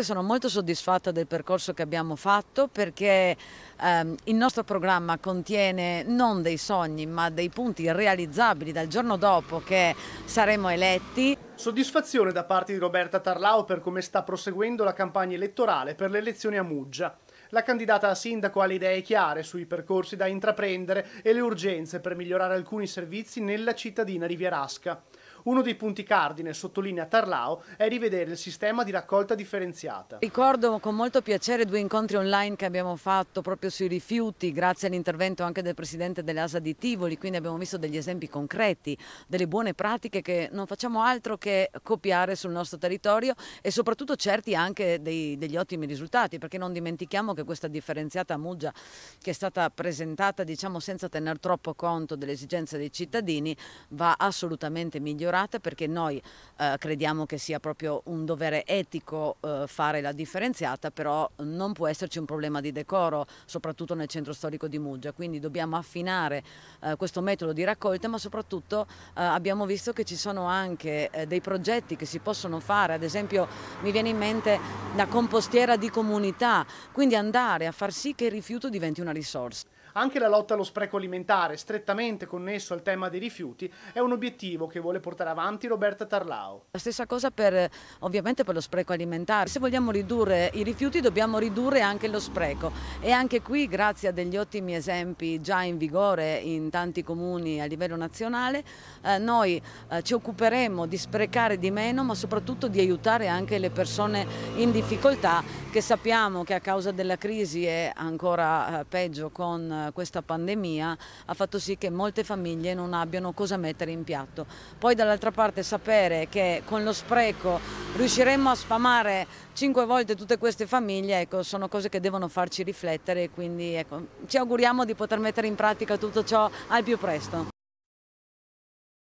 Sono molto soddisfatta del percorso che abbiamo fatto perché ehm, il nostro programma contiene non dei sogni ma dei punti realizzabili dal giorno dopo che saremo eletti. Soddisfazione da parte di Roberta Tarlao per come sta proseguendo la campagna elettorale per le elezioni a Muggia. La candidata a sindaco ha le idee chiare sui percorsi da intraprendere e le urgenze per migliorare alcuni servizi nella cittadina rivierasca. Uno dei punti cardine, sottolinea Tarlao, è rivedere il sistema di raccolta differenziata. Ricordo con molto piacere due incontri online che abbiamo fatto proprio sui rifiuti, grazie all'intervento anche del presidente dell'ASA di Tivoli, quindi abbiamo visto degli esempi concreti, delle buone pratiche che non facciamo altro che copiare sul nostro territorio e soprattutto certi anche dei, degli ottimi risultati, perché non dimentichiamo che questa differenziata Muggia che è stata presentata diciamo senza tener troppo conto delle esigenze dei cittadini va assolutamente migliorata migliorata perché noi eh, crediamo che sia proprio un dovere etico eh, fare la differenziata, però non può esserci un problema di decoro, soprattutto nel centro storico di Muggia, quindi dobbiamo affinare eh, questo metodo di raccolta, ma soprattutto eh, abbiamo visto che ci sono anche eh, dei progetti che si possono fare, ad esempio mi viene in mente la compostiera di comunità, quindi andare a far sì che il rifiuto diventi una risorsa. Anche la lotta allo spreco alimentare, strettamente connesso al tema dei rifiuti, è un obiettivo che vuole portare avanti Roberta Tarlao. La stessa cosa per, ovviamente per lo spreco alimentare. Se vogliamo ridurre i rifiuti dobbiamo ridurre anche lo spreco e anche qui grazie a degli ottimi esempi già in vigore in tanti comuni a livello nazionale eh, noi eh, ci occuperemo di sprecare di meno ma soprattutto di aiutare anche le persone in difficoltà che sappiamo che a causa della crisi e ancora eh, peggio con eh, questa pandemia ha fatto sì che molte famiglie non abbiano cosa mettere in piatto. Poi dall'altra parte sapere che con lo spreco riusciremmo a sfamare cinque volte tutte queste famiglie ecco, sono cose che devono farci riflettere e quindi ecco, ci auguriamo di poter mettere in pratica tutto ciò al più presto.